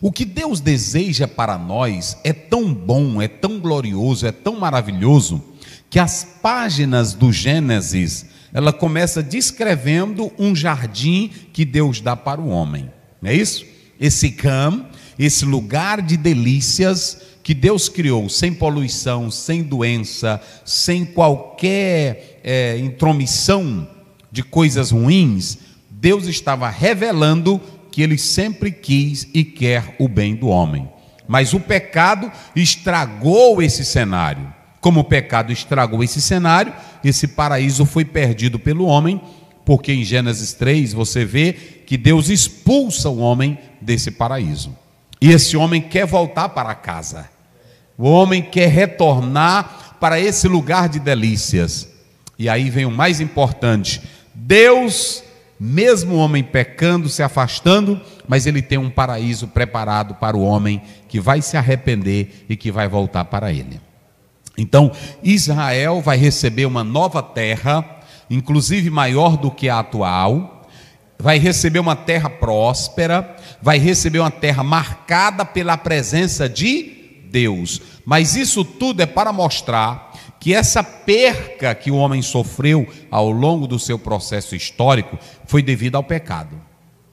O que Deus deseja para nós é tão bom, é tão glorioso, é tão maravilhoso, que as páginas do Gênesis, ela começa descrevendo um jardim que Deus dá para o homem. Não é isso? Esse cam, esse lugar de delícias que Deus criou, sem poluição, sem doença, sem qualquer é, intromissão de coisas ruins, Deus estava revelando que ele sempre quis e quer o bem do homem. Mas o pecado estragou esse cenário. Como o pecado estragou esse cenário, esse paraíso foi perdido pelo homem, porque em Gênesis 3 você vê que Deus expulsa o homem desse paraíso. E esse homem quer voltar para casa. O homem quer retornar para esse lugar de delícias. E aí vem o mais importante: Deus mesmo o homem pecando, se afastando, mas ele tem um paraíso preparado para o homem que vai se arrepender e que vai voltar para ele. Então, Israel vai receber uma nova terra, inclusive maior do que a atual, vai receber uma terra próspera, vai receber uma terra marcada pela presença de Deus. Mas isso tudo é para mostrar que essa perca que o homem sofreu ao longo do seu processo histórico foi devido ao pecado.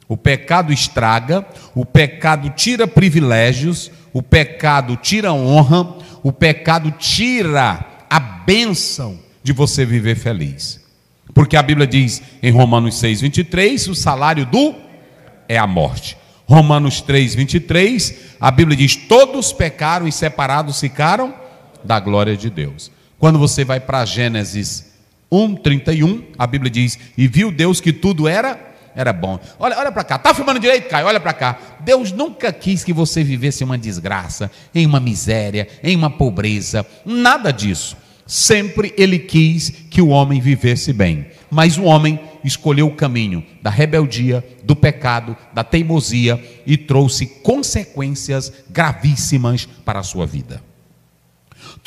O pecado estraga, o pecado tira privilégios, o pecado tira honra, o pecado tira a bênção de você viver feliz. Porque a Bíblia diz em Romanos 6, 23, o salário do é a morte. Romanos 3, 23, a Bíblia diz: todos pecaram e separados ficaram da glória de Deus. Quando você vai para Gênesis 1:31, a Bíblia diz: "E viu Deus que tudo era era bom". Olha, olha para cá. Tá filmando direito, Caio? Olha para cá. Deus nunca quis que você vivesse uma desgraça, em uma miséria, em uma pobreza, nada disso. Sempre ele quis que o homem vivesse bem. Mas o homem escolheu o caminho da rebeldia, do pecado, da teimosia e trouxe consequências gravíssimas para a sua vida.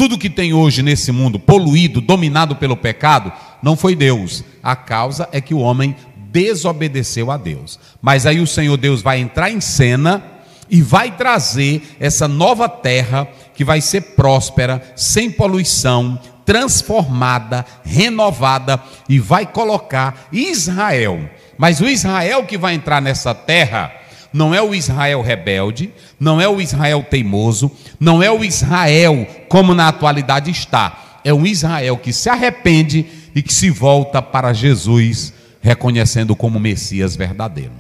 Tudo que tem hoje nesse mundo poluído, dominado pelo pecado, não foi Deus. A causa é que o homem desobedeceu a Deus. Mas aí o Senhor Deus vai entrar em cena e vai trazer essa nova terra que vai ser próspera, sem poluição, transformada, renovada e vai colocar Israel. Mas o Israel que vai entrar nessa terra não é o Israel rebelde, não é o Israel teimoso, não é o Israel como na atualidade está. É um Israel que se arrepende e que se volta para Jesus, reconhecendo como Messias verdadeiro.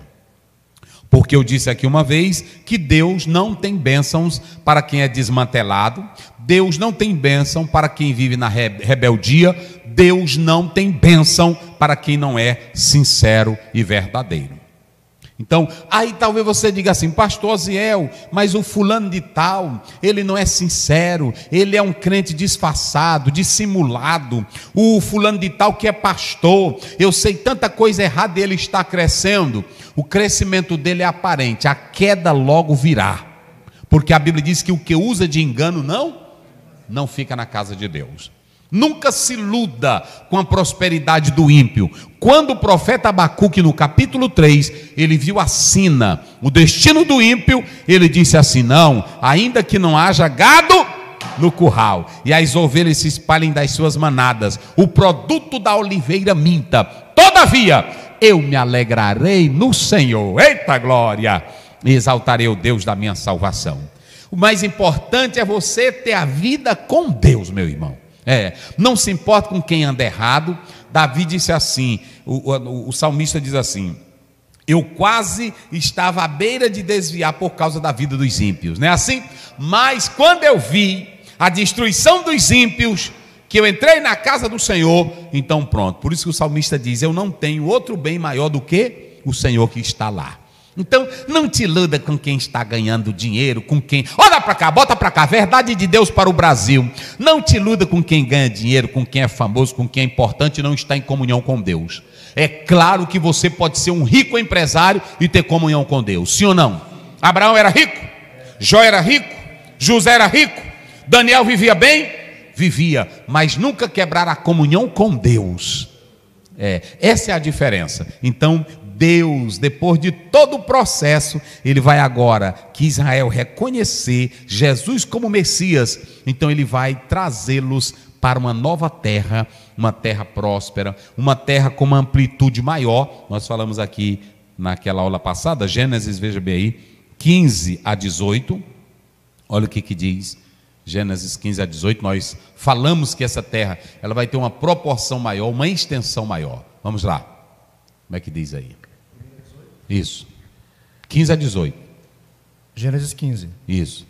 Porque eu disse aqui uma vez que Deus não tem bênçãos para quem é desmantelado, Deus não tem bênção para quem vive na rebeldia, Deus não tem bênção para quem não é sincero e verdadeiro. Então, aí talvez você diga assim, pastor Oziel, mas o fulano de tal, ele não é sincero, ele é um crente disfarçado, dissimulado. O fulano de tal que é pastor, eu sei tanta coisa errada e ele está crescendo. O crescimento dele é aparente, a queda logo virá. Porque a Bíblia diz que o que usa de engano não não fica na casa de Deus. Nunca se iluda com a prosperidade do ímpio. Quando o profeta Abacuque, no capítulo 3, ele viu a sina, o destino do ímpio, ele disse assim: Não, ainda que não haja gado no curral, e as ovelhas se espalhem das suas manadas, o produto da oliveira minta, todavia eu me alegrarei no Senhor, eita glória, e exaltarei o Deus da minha salvação. O mais importante é você ter a vida com Deus, meu irmão. É, não se importa com quem anda errado. Davi disse assim: o, o, o salmista diz assim. Eu quase estava à beira de desviar por causa da vida dos ímpios, não é assim? Mas quando eu vi a destruição dos ímpios, que eu entrei na casa do Senhor, então pronto. Por isso que o salmista diz: Eu não tenho outro bem maior do que o Senhor que está lá. Então, não te iluda com quem está ganhando dinheiro, com quem. Olha para cá, bota para cá, verdade de Deus para o Brasil. Não te iluda com quem ganha dinheiro, com quem é famoso, com quem é importante e não está em comunhão com Deus. É claro que você pode ser um rico empresário e ter comunhão com Deus, sim ou não? Abraão era rico, Jó era rico, José era rico, Daniel vivia bem, vivia, mas nunca quebrar a comunhão com Deus. É, essa é a diferença. Então, Deus, depois de todo o processo, ele vai agora que Israel reconhecer Jesus como Messias, então ele vai trazê-los para uma nova terra, uma terra próspera, uma terra com uma amplitude maior. Nós falamos aqui naquela aula passada, Gênesis, veja bem aí, 15 a 18. Olha o que, que diz Gênesis 15 a 18, nós falamos que essa terra ela vai ter uma proporção maior, uma extensão maior. Vamos lá. Como é que diz aí? Isso. 15 a 18. Gênesis 15. Isso.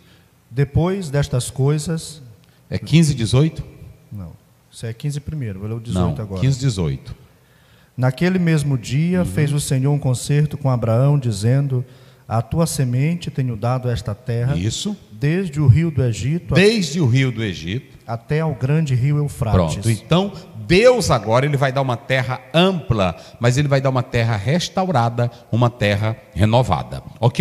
Depois destas coisas. É 15 e 18? Não. Isso é 15 primeiro, vou ler o 18 Não, agora. 15 18. Naquele mesmo dia uhum. fez o Senhor um concerto com Abraão, dizendo: A tua semente tenho dado esta terra. Isso. Desde o rio do Egito. Desde a... o rio do Egito. Até ao grande rio Eufrates. Pronto. Então, Deus agora ele vai dar uma terra ampla, mas ele vai dar uma terra restaurada, uma terra renovada. OK?